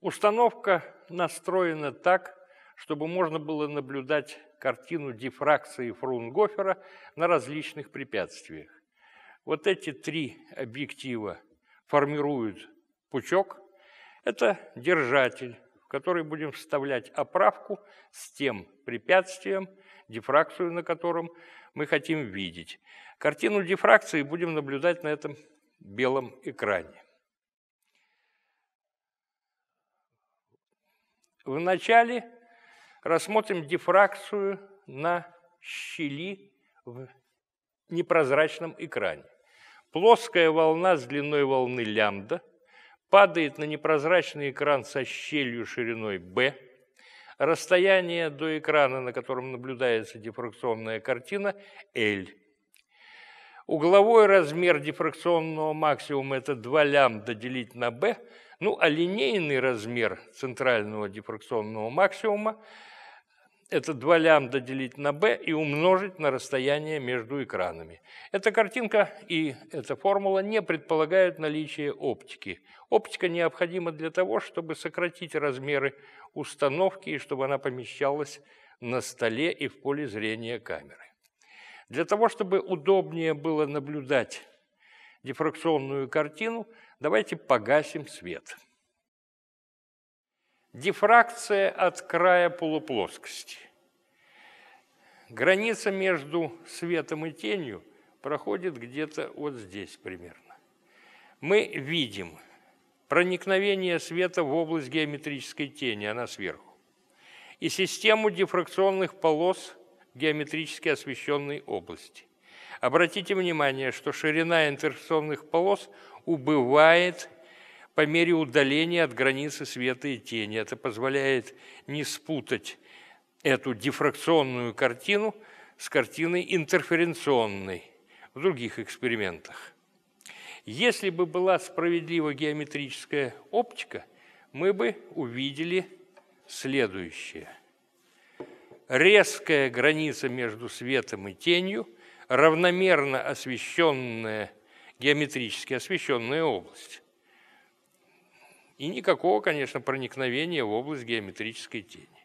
Установка настроена так, чтобы можно было наблюдать картину дифракции Фрунгофера на различных препятствиях. Вот эти три объектива формируют пучок. Это держатель, в который будем вставлять оправку с тем препятствием, дифракцию на котором мы хотим видеть. Картину дифракции будем наблюдать на этом белом экране. Вначале рассмотрим дифракцию на щели в непрозрачном экране. Плоская волна с длиной волны лямбда падает на непрозрачный экран со щелью шириной b Расстояние до экрана, на котором наблюдается дифракционная картина, L. Угловой размер дифракционного максимума – это 2 лямбда делить на b, ну а линейный размер центрального дифракционного максимума это 2 лямбда делить на b и умножить на расстояние между экранами. Эта картинка и эта формула не предполагают наличие оптики. Оптика необходима для того, чтобы сократить размеры установки и чтобы она помещалась на столе и в поле зрения камеры. Для того, чтобы удобнее было наблюдать дифракционную картину, давайте погасим свет – Дифракция от края полуплоскости. Граница между светом и тенью проходит где-то вот здесь примерно. Мы видим проникновение света в область геометрической тени, она сверху, и систему дифракционных полос геометрически освещенной области. Обратите внимание, что ширина интерфекционных полос убывает по мере удаления от границы света и тени. Это позволяет не спутать эту дифракционную картину с картиной интерференционной в других экспериментах. Если бы была справедлива геометрическая оптика, мы бы увидели следующее. Резкая граница между светом и тенью, равномерно освещенная, геометрически освещенная область и никакого, конечно, проникновения в область геометрической тени.